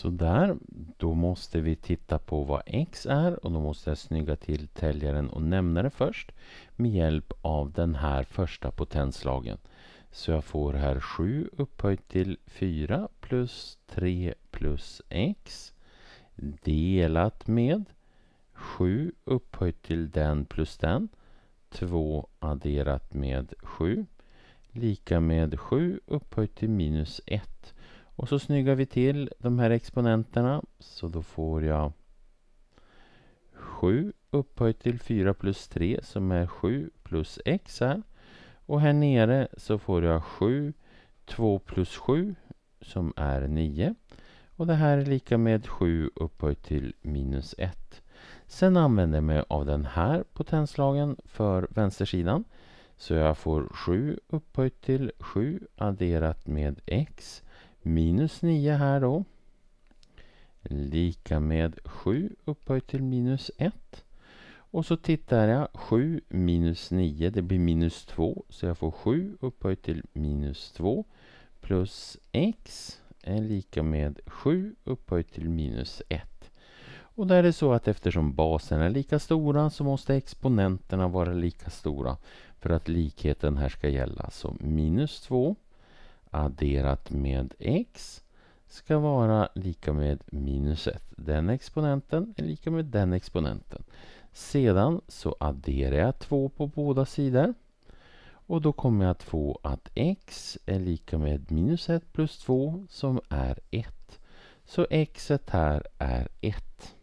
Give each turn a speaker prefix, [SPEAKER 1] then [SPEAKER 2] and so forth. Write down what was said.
[SPEAKER 1] Så där, då måste vi titta på vad x är och då måste jag snygga till täljaren och nämnare först med hjälp av den här första potenslagen. Så jag får här 7 upphöjt till 4 plus 3 plus x delat med 7 upphöjt till den plus den 2 adderat med 7 lika med 7 upphöjt till minus 1 och så snyggar vi till de här exponenterna. Så då får jag 7 upphöjt till 4 plus 3 som är 7 plus x här. Och här nere så får jag 7, 2 plus 7 som är 9. Och det här är lika med 7 upphöjt till minus 1. Sen använder jag mig av den här potenslagen för vänstersidan. Så jag får 7 upphöjt till 7 adderat med x minus 9 här då. Lika med 7 upphöjt till minus 1. Och så tittar jag 7 minus 9, det blir minus 2. Så jag får 7 upphöjt till minus 2 plus x är lika med 7 upphöjt till minus 1. Och där är det så att eftersom baserna är lika stora så måste exponenterna vara lika stora för att likheten här ska gälla. Så minus 2 adderat med x ska vara lika med minus 1. Den exponenten är lika med den exponenten. Sedan så adderar jag 2 på båda sidor. Och då kommer jag att få att x är lika med minus 1 plus 2 som är 1. Så x här är 1.